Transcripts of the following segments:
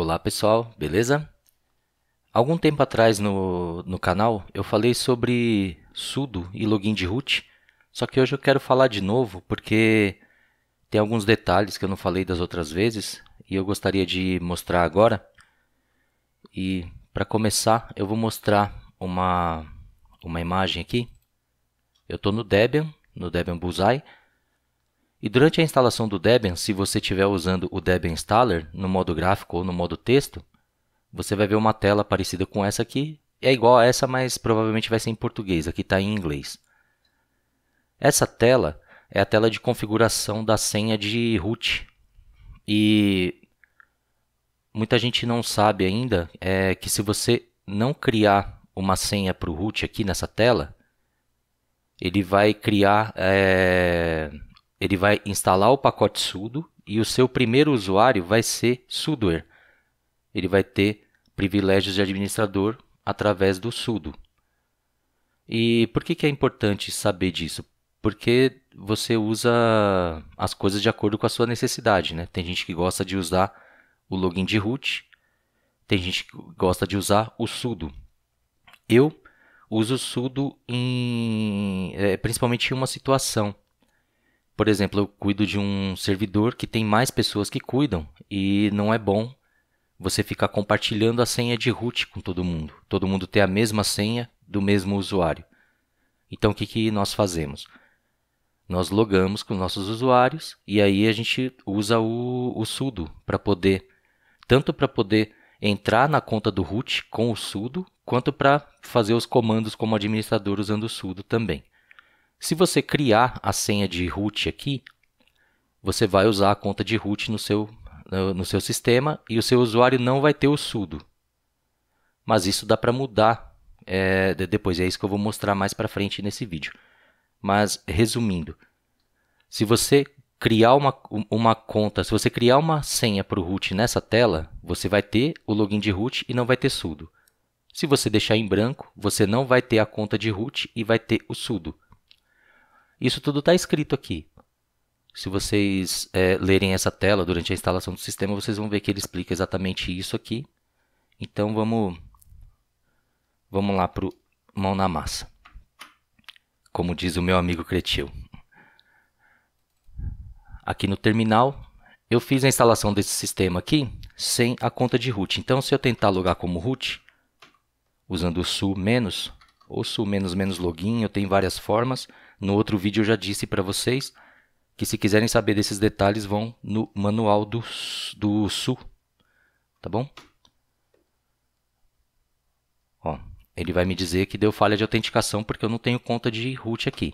Olá pessoal, beleza? Algum tempo atrás no, no canal eu falei sobre sudo e login de root, só que hoje eu quero falar de novo porque tem alguns detalhes que eu não falei das outras vezes e eu gostaria de mostrar agora. E para começar, eu vou mostrar uma, uma imagem aqui. Eu estou no Debian, no Debian Bullseye, e durante a instalação do Debian, se você estiver usando o Debian Installer, no modo gráfico ou no modo texto, você vai ver uma tela parecida com essa aqui. É igual a essa, mas provavelmente vai ser em português, aqui está em inglês. Essa tela é a tela de configuração da senha de root. E muita gente não sabe ainda é que se você não criar uma senha para o root aqui nessa tela, ele vai criar é ele vai instalar o pacote sudo e o seu primeiro usuário vai ser sudoer. Ele vai ter privilégios de administrador através do sudo. E por que, que é importante saber disso? Porque você usa as coisas de acordo com a sua necessidade. Né? Tem gente que gosta de usar o login de root, tem gente que gosta de usar o sudo. Eu uso sudo em, é, principalmente em uma situação por exemplo, eu cuido de um servidor que tem mais pessoas que cuidam e não é bom você ficar compartilhando a senha de root com todo mundo. Todo mundo ter a mesma senha do mesmo usuário. Então o que, que nós fazemos? Nós logamos com nossos usuários e aí a gente usa o, o sudo para poder, tanto para poder entrar na conta do root com o sudo, quanto para fazer os comandos como administrador usando o sudo também. Se você criar a senha de root aqui, você vai usar a conta de root no seu, no, no seu sistema e o seu usuário não vai ter o sudo. Mas isso dá para mudar é, depois, é isso que eu vou mostrar mais para frente nesse vídeo. Mas resumindo, se você criar uma, uma conta, se você criar uma senha para o root nessa tela, você vai ter o login de root e não vai ter sudo. Se você deixar em branco, você não vai ter a conta de root e vai ter o sudo. Isso tudo está escrito aqui. Se vocês é, lerem essa tela durante a instalação do sistema, vocês vão ver que ele explica exatamente isso aqui. Então vamos, vamos lá para o mão na massa. Como diz o meu amigo Cretil. Aqui no terminal, eu fiz a instalação desse sistema aqui sem a conta de root. Então, se eu tentar logar como root, usando o su- ou su-login, eu tenho várias formas. No outro vídeo eu já disse para vocês que se quiserem saber desses detalhes vão no manual do, do Sul, tá bom? Ó, ele vai me dizer que deu falha de autenticação porque eu não tenho conta de root aqui.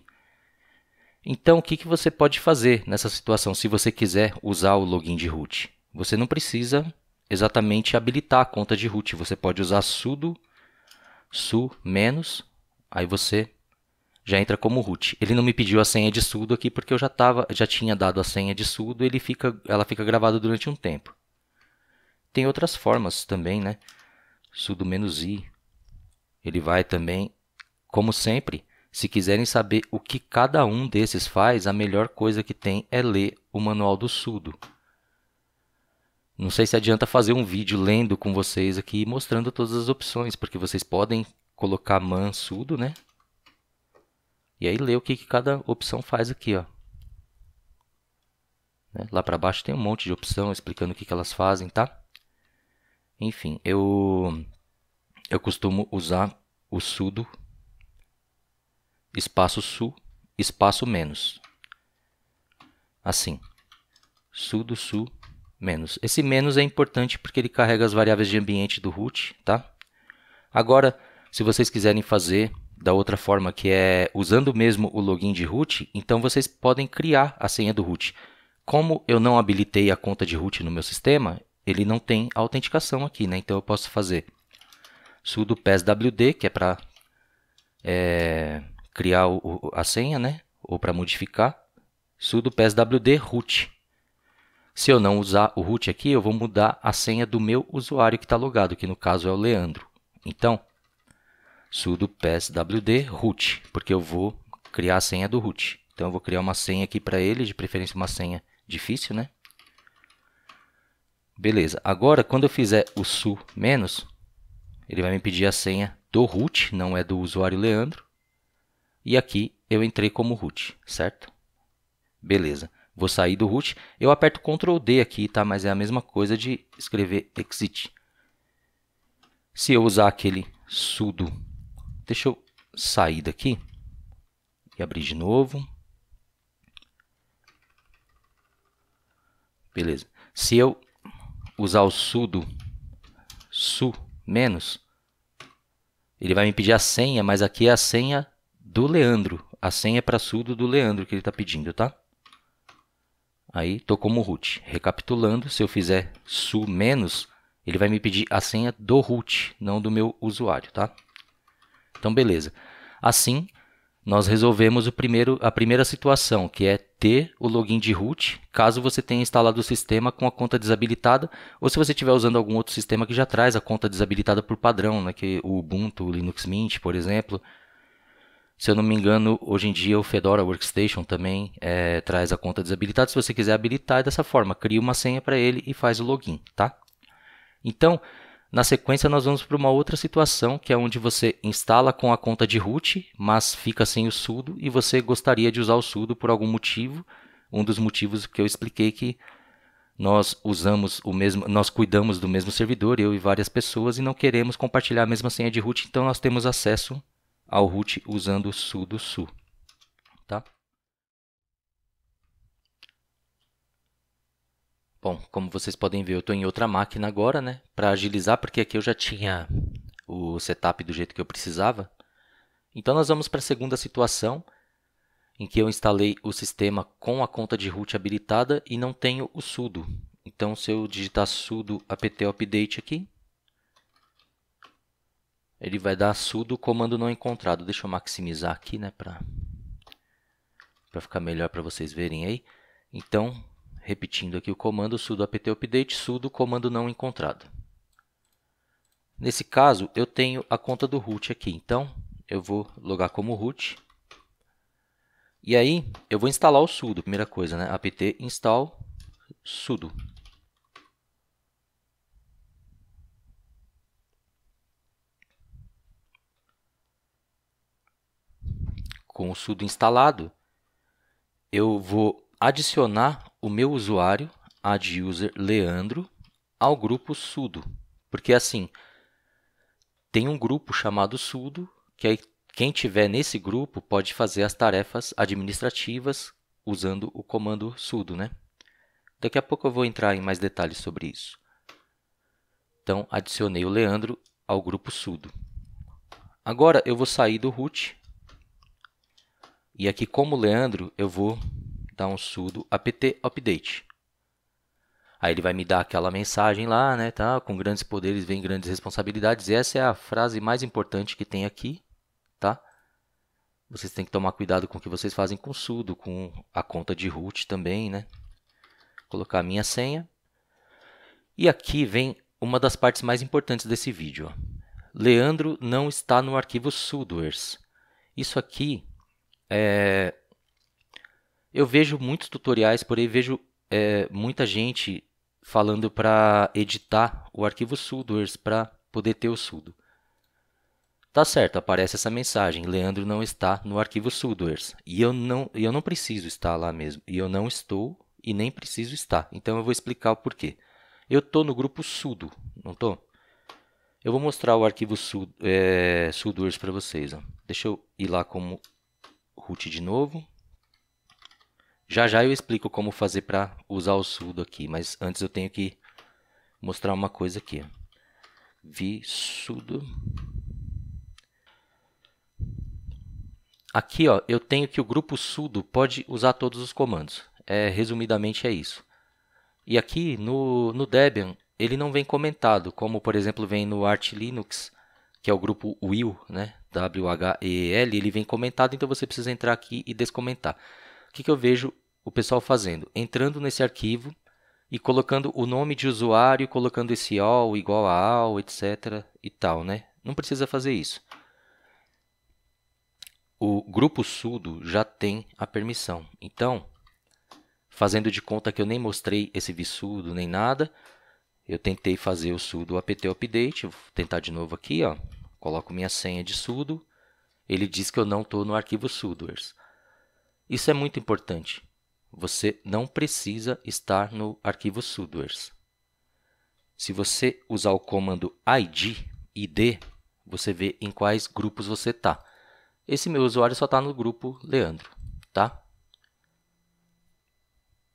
Então, o que, que você pode fazer nessa situação se você quiser usar o login de root? Você não precisa exatamente habilitar a conta de root. Você pode usar sudo su menos, aí você já entra como root. Ele não me pediu a senha de sudo aqui porque eu já, tava, já tinha dado a senha de sudo, ele fica, ela fica gravada durante um tempo. Tem outras formas também, né? sudo "-i". Ele vai também, como sempre, se quiserem saber o que cada um desses faz, a melhor coisa que tem é ler o manual do sudo. Não sei se adianta fazer um vídeo lendo com vocês aqui mostrando todas as opções, porque vocês podem colocar man sudo, né? E aí lê o que, que cada opção faz aqui. Ó. Né? Lá para baixo tem um monte de opção explicando o que, que elas fazem, tá? Enfim, eu, eu costumo usar o sudo espaço su espaço menos. Assim, sudo su menos. Esse menos é importante porque ele carrega as variáveis de ambiente do root, tá? Agora, se vocês quiserem fazer da outra forma, que é usando mesmo o login de root, então vocês podem criar a senha do root. Como eu não habilitei a conta de root no meu sistema, ele não tem autenticação aqui, né? Então eu posso fazer sudo passwd que é para é, criar o, a senha, né? Ou para modificar. sudo passwd root. Se eu não usar o root aqui, eu vou mudar a senha do meu usuário que está logado, que no caso é o Leandro. Então, sudo passwd root, porque eu vou criar a senha do root. Então eu vou criar uma senha aqui para ele, de preferência uma senha difícil, né? Beleza. Agora, quando eu fizer o su menos, ele vai me pedir a senha do root, não é do usuário Leandro. E aqui eu entrei como root, certo? Beleza. Vou sair do root. Eu aperto Ctrl D aqui, tá? Mas é a mesma coisa de escrever exit. Se eu usar aquele sudo Deixa eu sair daqui e abrir de novo. Beleza. Se eu usar o sudo su menos, ele vai me pedir a senha, mas aqui é a senha do Leandro. A senha é para sudo do Leandro que ele está pedindo, tá? Aí estou como root. Recapitulando, se eu fizer su menos, ele vai me pedir a senha do root, não do meu usuário, tá? Então, beleza. Assim, nós resolvemos primeiro, a primeira situação, que é ter o login de root, caso você tenha instalado o sistema com a conta desabilitada, ou se você estiver usando algum outro sistema que já traz a conta desabilitada por padrão, né, que é o Ubuntu, o Linux Mint, por exemplo. Se eu não me engano, hoje em dia o Fedora Workstation também é, traz a conta desabilitada. Se você quiser habilitar, é dessa forma. Cria uma senha para ele e faz o login, tá? Então, na sequência, nós vamos para uma outra situação, que é onde você instala com a conta de root, mas fica sem o sudo e você gostaria de usar o sudo por algum motivo. Um dos motivos que eu expliquei que nós usamos o mesmo, nós cuidamos do mesmo servidor, eu e várias pessoas, e não queremos compartilhar a mesma senha de root, então nós temos acesso ao root usando o sudo su. Tá? Bom, como vocês podem ver, eu estou em outra máquina agora, né? Para agilizar, porque aqui eu já tinha o setup do jeito que eu precisava. Então nós vamos para a segunda situação, em que eu instalei o sistema com a conta de root habilitada e não tenho o sudo. Então se eu digitar sudo apt-update aqui, ele vai dar sudo comando não encontrado. Deixa eu maximizar aqui, né, para ficar melhor para vocês verem aí. Então, repetindo aqui o comando sudo apt update sudo comando não encontrado. Nesse caso, eu tenho a conta do root aqui, então eu vou logar como root. E aí, eu vou instalar o sudo, primeira coisa, né? apt install sudo. Com o sudo instalado, eu vou adicionar o meu usuário, ad user Leandro, ao grupo sudo. Porque assim, tem um grupo chamado sudo, que aí quem tiver nesse grupo pode fazer as tarefas administrativas usando o comando sudo, né? Daqui a pouco eu vou entrar em mais detalhes sobre isso. Então, adicionei o Leandro ao grupo sudo. Agora eu vou sair do root. E aqui como Leandro, eu vou dar um sudo apt update. Aí ele vai me dar aquela mensagem lá, né, tá? Com grandes poderes vem grandes responsabilidades. E essa é a frase mais importante que tem aqui, tá? Vocês têm que tomar cuidado com o que vocês fazem com sudo, com a conta de root também, né? Colocar a minha senha. E aqui vem uma das partes mais importantes desse vídeo. Leandro não está no arquivo sudoers. Isso aqui é eu vejo muitos tutoriais, porém vejo é, muita gente falando para editar o arquivo sudoers para poder ter o sudo. Tá certo, aparece essa mensagem, Leandro não está no arquivo sudoers. E eu não, eu não preciso estar lá mesmo, e eu não estou e nem preciso estar. Então eu vou explicar o porquê. Eu estou no grupo sudo, não estou? Eu vou mostrar o arquivo é, sudoers para vocês. Ó. Deixa eu ir lá como root de novo. Já já eu explico como fazer para usar o sudo aqui, mas antes eu tenho que mostrar uma coisa aqui. Vi sudo. Aqui ó, eu tenho que o grupo sudo pode usar todos os comandos. É, resumidamente é isso. E aqui no, no Debian ele não vem comentado, como por exemplo vem no Arch Linux, que é o grupo WHEL, né? W-H-E-L, ele vem comentado, então você precisa entrar aqui e descomentar que, que eu vejo o pessoal fazendo? Entrando nesse arquivo e colocando o nome de usuário, colocando esse all igual a all, etc. e tal, né? Não precisa fazer isso. O grupo sudo já tem a permissão. Então, fazendo de conta que eu nem mostrei esse vsudo nem nada, eu tentei fazer o sudo apt update, vou tentar de novo aqui, ó. Coloco minha senha de sudo. Ele diz que eu não estou no arquivo sudoers. Isso é muito importante. Você não precisa estar no arquivo sudoers. Se você usar o comando id, id, você vê em quais grupos você está. Esse meu usuário só está no grupo Leandro, tá?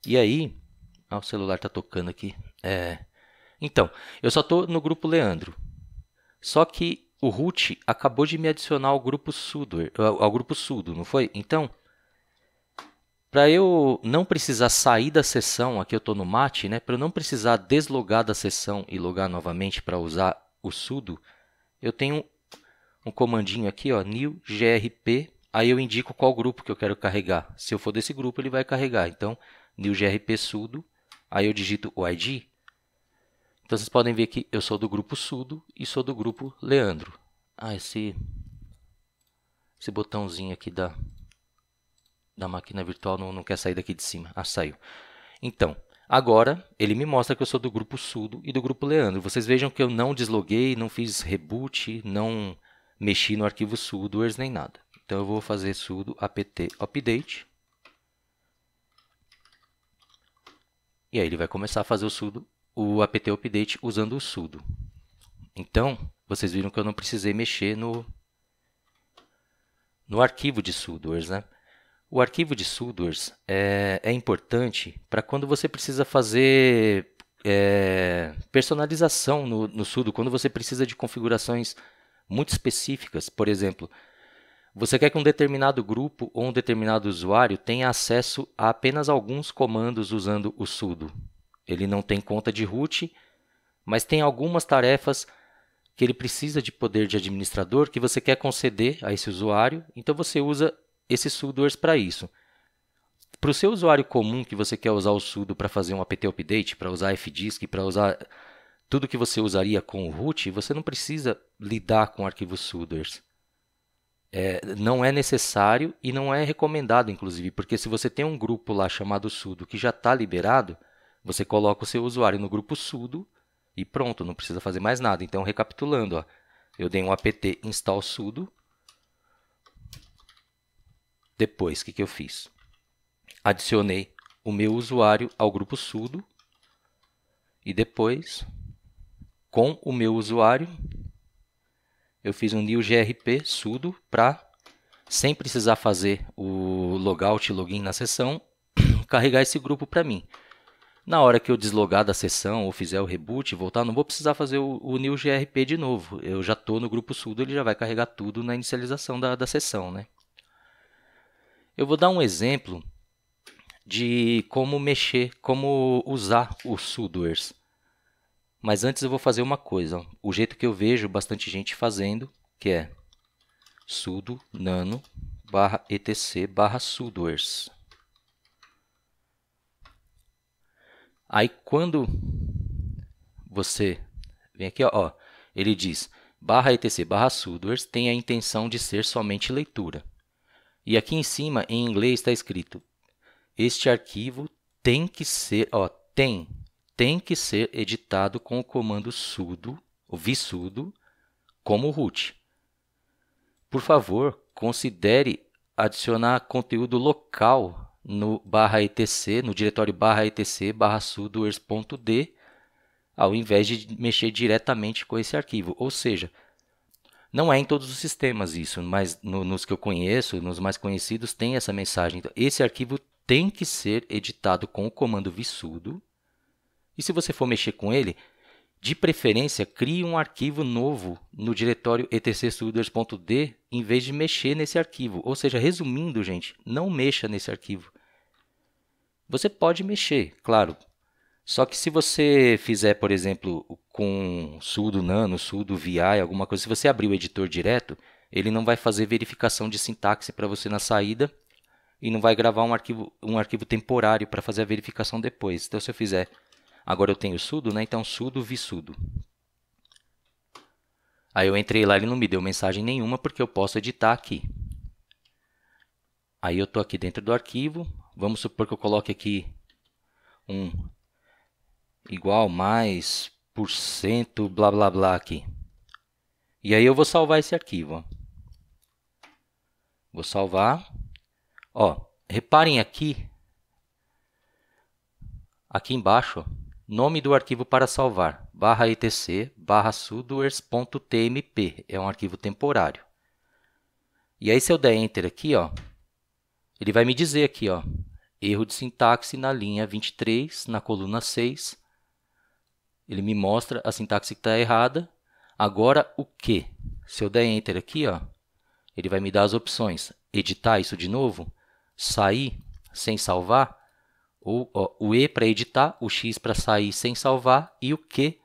E aí, ah, o celular está tocando aqui. É... Então, eu só estou no grupo Leandro. Só que o root acabou de me adicionar ao grupo sudo, ao grupo sudo, não foi? Então, para eu não precisar sair da sessão, aqui eu estou no mate, né? Para eu não precisar deslogar da sessão e logar novamente para usar o sudo, eu tenho um comandinho aqui, ó, new grp, aí eu indico qual grupo que eu quero carregar. Se eu for desse grupo, ele vai carregar. Então, new grp sudo, aí eu digito o id. Então vocês podem ver que eu sou do grupo sudo e sou do grupo Leandro. Ah, esse esse botãozinho aqui da da máquina virtual não, não quer sair daqui de cima. Ah, saiu. Então, agora ele me mostra que eu sou do grupo Sudo e do grupo Leandro. Vocês vejam que eu não desloguei, não fiz reboot, não mexi no arquivo sudoers nem nada. Então eu vou fazer sudo apt update. E aí ele vai começar a fazer o sudo, o apt update usando o sudo. Então, vocês viram que eu não precisei mexer no no arquivo de sudoers, né? O arquivo de sudoers é, é importante para quando você precisa fazer é, personalização no, no sudo, quando você precisa de configurações muito específicas. Por exemplo, você quer que um determinado grupo ou um determinado usuário tenha acesso a apenas alguns comandos usando o sudo. Ele não tem conta de root, mas tem algumas tarefas que ele precisa de poder de administrador que você quer conceder a esse usuário, então você usa esses sudoers para isso. Para o seu usuário comum que você quer usar o sudo para fazer um apt update, para usar fdisk, para usar tudo que você usaria com o root, você não precisa lidar com arquivos sudoers. É, não é necessário e não é recomendado, inclusive, porque se você tem um grupo lá chamado sudo que já está liberado, você coloca o seu usuário no grupo sudo e pronto, não precisa fazer mais nada. Então, recapitulando, ó, eu dei um apt install sudo, depois, o que, que eu fiz? Adicionei o meu usuário ao grupo sudo e depois, com o meu usuário, eu fiz um new grp sudo para, sem precisar fazer o logout e login na sessão, carregar esse grupo para mim. Na hora que eu deslogar da sessão ou fizer o reboot, voltar, não vou precisar fazer o, o new grp de novo. Eu já estou no grupo sudo, ele já vai carregar tudo na inicialização da, da sessão, né? Eu vou dar um exemplo de como mexer, como usar os sudoers. Mas antes eu vou fazer uma coisa, o jeito que eu vejo bastante gente fazendo, que é sudo nano barra etc barra sudoers. Aí quando você vem aqui, ó, ele diz barra etc barra sudoers tem a intenção de ser somente leitura. E aqui em cima, em inglês, está escrito: este arquivo tem que ser, ó, tem, tem que ser editado com o comando sudo, o visudo, como root. Por favor, considere adicionar conteúdo local no barra etc, no diretório barra etc barra sudoers.d, ao invés de mexer diretamente com esse arquivo. Ou seja, não é em todos os sistemas isso, mas no, nos que eu conheço, nos mais conhecidos, tem essa mensagem. Então, esse arquivo tem que ser editado com o comando vissudo. E se você for mexer com ele, de preferência, crie um arquivo novo no diretório etcstuders.d em vez de mexer nesse arquivo. Ou seja, resumindo, gente, não mexa nesse arquivo. Você pode mexer, claro, só que se você fizer, por exemplo, com sudo nano, sudo VI, alguma coisa, se você abrir o editor direto, ele não vai fazer verificação de sintaxe para você na saída e não vai gravar um arquivo, um arquivo temporário para fazer a verificação depois. Então, se eu fizer... Agora eu tenho sudo, né? Então, sudo vi sudo. Aí eu entrei lá, e ele não me deu mensagem nenhuma, porque eu posso editar aqui. Aí eu estou aqui dentro do arquivo. Vamos supor que eu coloque aqui um igual mais por cento blá blá blá aqui. E aí eu vou salvar esse arquivo. Vou salvar. Ó, reparem aqui, aqui embaixo, nome do arquivo para salvar, barra etc, barra sudoers.tmp, é um arquivo temporário. E aí se eu der Enter aqui, ó, ele vai me dizer aqui, ó, erro de sintaxe na linha 23, na coluna 6, ele me mostra a sintaxe que está errada. Agora, o que? Se eu der Enter aqui, ó, ele vai me dar as opções. Editar isso de novo, sair sem salvar, ou ó, o E para editar, o X para sair sem salvar e o Q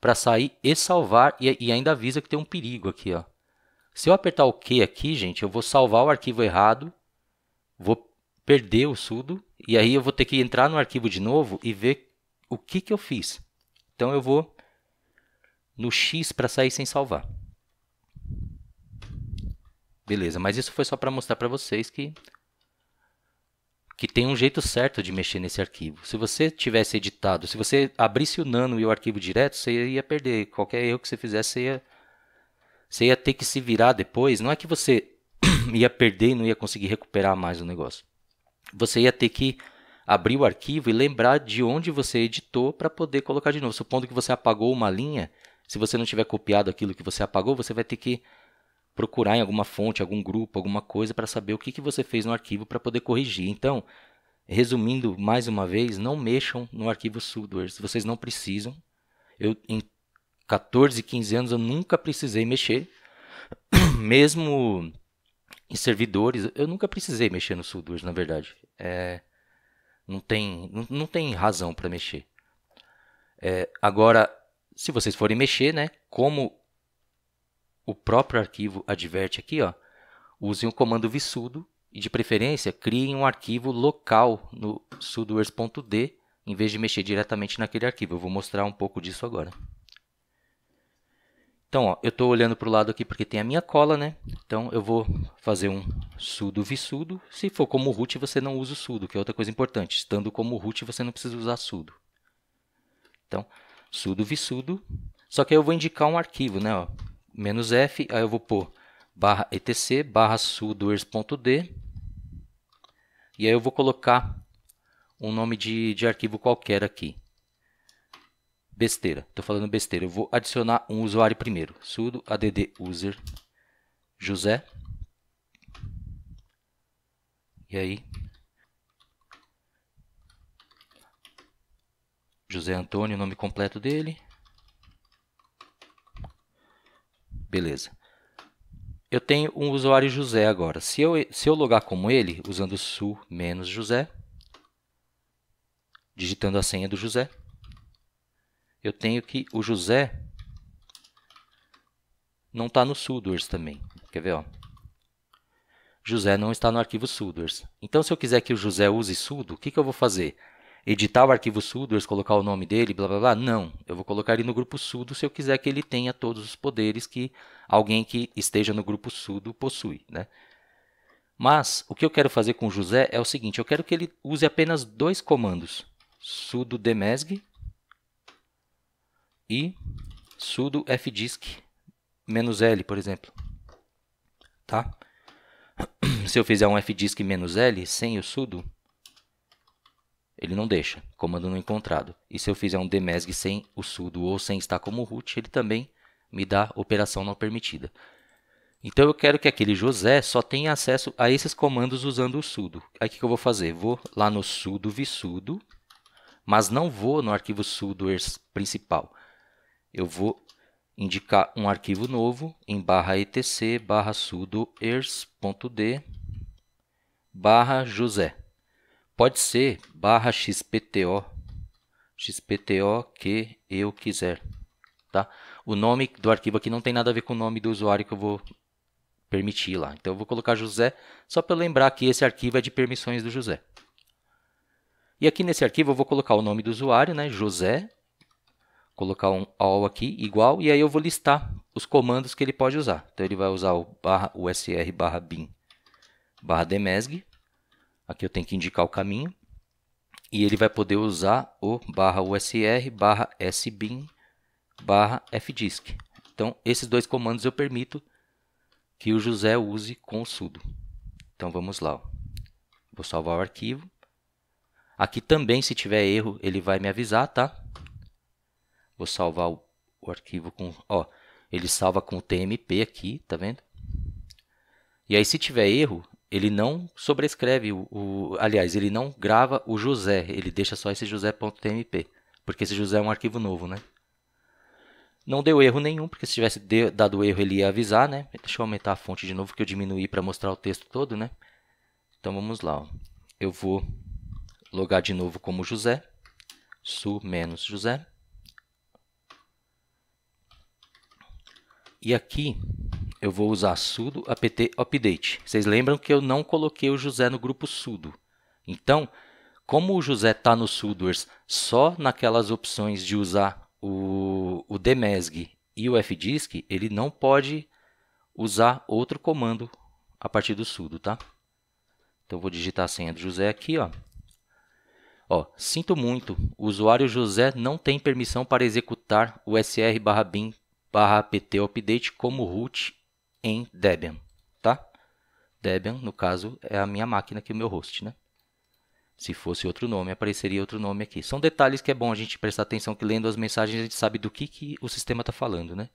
para sair e salvar. E, e ainda avisa que tem um perigo aqui. Ó. Se eu apertar o Q aqui, gente, eu vou salvar o arquivo errado, vou perder o sudo, e aí eu vou ter que entrar no arquivo de novo e ver o que, que eu fiz. Então eu vou no X para sair sem salvar. Beleza, mas isso foi só para mostrar para vocês que que tem um jeito certo de mexer nesse arquivo. Se você tivesse editado, se você abrisse o nano e o arquivo direto, você ia perder. Qualquer erro que você fizesse, você ia, você ia ter que se virar depois. Não é que você ia perder e não ia conseguir recuperar mais o negócio. Você ia ter que abrir o arquivo e lembrar de onde você editou para poder colocar de novo. Supondo que você apagou uma linha, se você não tiver copiado aquilo que você apagou, você vai ter que procurar em alguma fonte, algum grupo, alguma coisa para saber o que, que você fez no arquivo para poder corrigir. Então, resumindo mais uma vez, não mexam no arquivo sudoers, vocês não precisam. Eu, em 14, 15 anos, eu nunca precisei mexer, mesmo em servidores, eu nunca precisei mexer no sudoers, na verdade. É, não tem, não, não tem razão para mexer. É, agora, se vocês forem mexer, né, como o próprio arquivo adverte aqui, ó, usem o comando vsudo e, de preferência, criem um arquivo local no sudoers.d em vez de mexer diretamente naquele arquivo. Eu vou mostrar um pouco disso agora. Então, ó, eu estou olhando para o lado aqui porque tem a minha cola, né? Então, eu vou fazer um sudo visudo. Se for como root, você não usa o sudo, que é outra coisa importante. Estando como root, você não precisa usar sudo. Então, sudo visudo. Só que aí eu vou indicar um arquivo, né? Ó, menos "-f", aí eu vou pôr barra etc, barra sudoers.d. E aí eu vou colocar um nome de, de arquivo qualquer aqui besteira. Estou falando besteira. Eu vou adicionar um usuário primeiro. sudo add user José. E aí? José Antônio, nome completo dele. Beleza. Eu tenho um usuário José agora. Se eu, se eu logar como ele, usando su-josé, digitando a senha do José, eu tenho que o José não está no sudoers também. Quer ver? Ó. José não está no arquivo sudoers. Então, se eu quiser que o José use sudo, o que, que eu vou fazer? Editar o arquivo sudoers, colocar o nome dele, blá blá blá? Não. Eu vou colocar ele no grupo sudo se eu quiser que ele tenha todos os poderes que alguém que esteja no grupo sudo possui. Né? Mas o que eu quero fazer com o José é o seguinte: eu quero que ele use apenas dois comandos, sudo demesg e sudo fdisk -l, por exemplo. Tá? Se eu fizer um fdisk -l sem o sudo, ele não deixa, comando não encontrado. E se eu fizer um dmesg sem o sudo ou sem estar como root, ele também me dá operação não permitida. Então eu quero que aquele José só tenha acesso a esses comandos usando o sudo. Aí o que eu vou fazer? Vou lá no sudo visudo, mas não vou no arquivo sudo principal eu vou indicar um arquivo novo em barra etc barra sudo ers.d barra josé. Pode ser barra xpto, xpto que eu quiser. Tá? O nome do arquivo aqui não tem nada a ver com o nome do usuário que eu vou permitir lá. Então eu vou colocar José, só para lembrar que esse arquivo é de permissões do José. E aqui nesse arquivo eu vou colocar o nome do usuário, né, José, colocar um all aqui igual e aí eu vou listar os comandos que ele pode usar. Então ele vai usar o barra usr barra bin barra demesg. Aqui eu tenho que indicar o caminho e ele vai poder usar o barra usr barra sbin barra fdisk. Então esses dois comandos eu permito que o José use com o sudo. Então vamos lá. Vou salvar o arquivo. Aqui também se tiver erro ele vai me avisar, tá? Vou salvar o, o arquivo com... Ó, ele salva com o TMP aqui, tá vendo? E aí, se tiver erro, ele não sobrescreve o, o, aliás, ele não grava o José, ele deixa só esse josé.tmp, porque esse José é um arquivo novo, né? Não deu erro nenhum, porque se tivesse dado erro ele ia avisar, né? Deixa eu aumentar a fonte de novo que eu diminuí para mostrar o texto todo, né? Então vamos lá, ó. eu vou logar de novo como José, su-josé. E aqui eu vou usar sudo apt update. Vocês lembram que eu não coloquei o José no grupo sudo. Então, como o José está no sudoers só naquelas opções de usar o, o DMESG e o FDISC, ele não pode usar outro comando a partir do sudo, tá? Então, vou digitar a senha do José aqui, ó. Ó, sinto muito, o usuário José não tem permissão para executar o sr/bin barra apt-update como root em Debian, tá? Debian, no caso, é a minha máquina que é o meu host, né? Se fosse outro nome, apareceria outro nome aqui. São detalhes que é bom a gente prestar atenção, que lendo as mensagens a gente sabe do que, que o sistema está falando, né?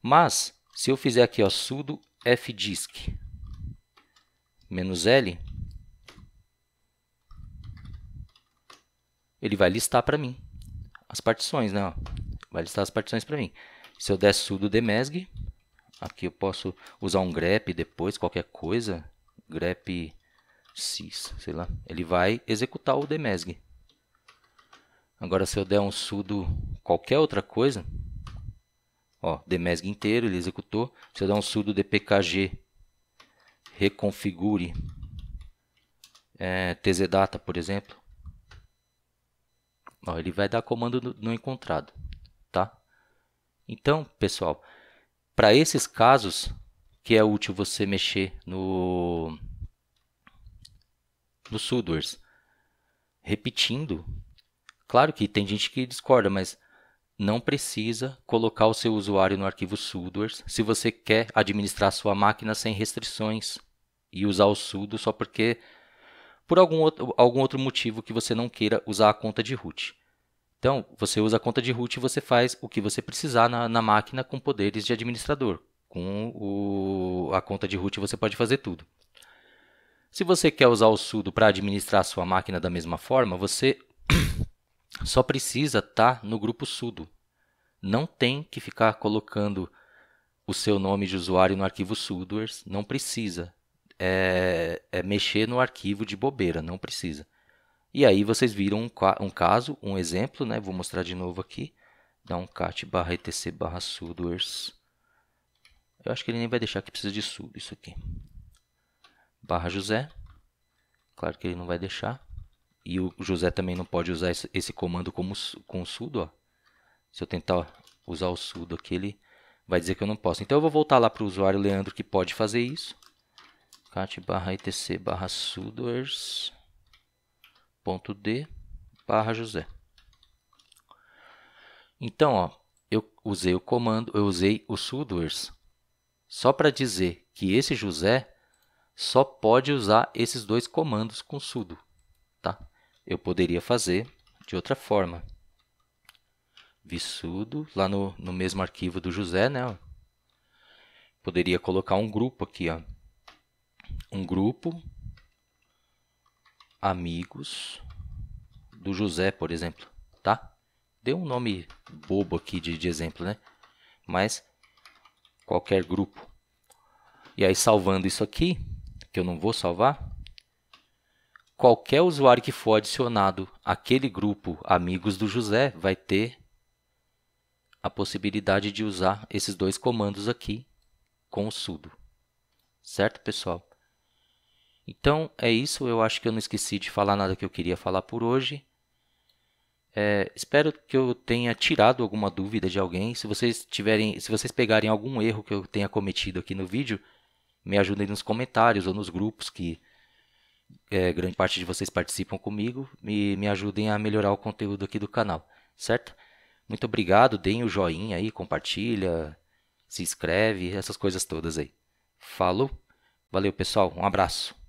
Mas, se eu fizer aqui, ó, sudo fdisk menos L, ele vai listar para mim as partições, né? Ó, vai listar as partições para mim. Se eu der sudo demesg, aqui eu posso usar um grep depois, qualquer coisa, grep sys, sei lá, ele vai executar o demesg. Agora se eu der um sudo qualquer outra coisa, ó, demesg inteiro, ele executou. Se eu der um sudo dpkg reconfigure é, tzdata, por exemplo, ó, ele vai dar comando no, no encontrado, tá? Então, pessoal, para esses casos que é útil você mexer no no sudoers. Repetindo, claro que tem gente que discorda, mas não precisa colocar o seu usuário no arquivo sudoers se você quer administrar sua máquina sem restrições e usar o sudo só porque por algum outro, algum outro motivo que você não queira usar a conta de root. Então, você usa a conta de root e você faz o que você precisar na, na máquina com poderes de administrador. Com o, a conta de root você pode fazer tudo. Se você quer usar o sudo para administrar a sua máquina da mesma forma, você só precisa estar tá no grupo sudo. Não tem que ficar colocando o seu nome de usuário no arquivo sudoers, não precisa. É, é mexer no arquivo de bobeira, não precisa. E aí vocês viram um, um caso, um exemplo, né? Vou mostrar de novo aqui. Dá um cat barra etc barra sudoers. Eu acho que ele nem vai deixar que precisa de sudo isso aqui. Barra José. Claro que ele não vai deixar. E o José também não pode usar esse, esse comando como, com sudo. Ó. Se eu tentar usar o sudo aqui, ele vai dizer que eu não posso. Então eu vou voltar lá para o usuário Leandro que pode fazer isso. cat barra etc barra sudoers ponto D barra José. Então, ó, eu usei o comando, eu usei o sudoers só para dizer que esse José só pode usar esses dois comandos com sudo, tá? Eu poderia fazer de outra forma. Visudo, lá no, no mesmo arquivo do José, né? Poderia colocar um grupo aqui, ó. Um grupo amigos do José, por exemplo, tá? Deu um nome bobo aqui de, de exemplo, né? Mas qualquer grupo. E aí, salvando isso aqui, que eu não vou salvar, qualquer usuário que for adicionado àquele grupo Amigos do José vai ter a possibilidade de usar esses dois comandos aqui com o sudo. Certo, pessoal? Então é isso, eu acho que eu não esqueci de falar nada que eu queria falar por hoje. É, espero que eu tenha tirado alguma dúvida de alguém. Se vocês tiverem, se vocês pegarem algum erro que eu tenha cometido aqui no vídeo, me ajudem nos comentários ou nos grupos que é, grande parte de vocês participam comigo e me ajudem a melhorar o conteúdo aqui do canal, certo? Muito obrigado, deem o joinha aí, compartilha, se inscreve, essas coisas todas aí. Falou, valeu pessoal, um abraço.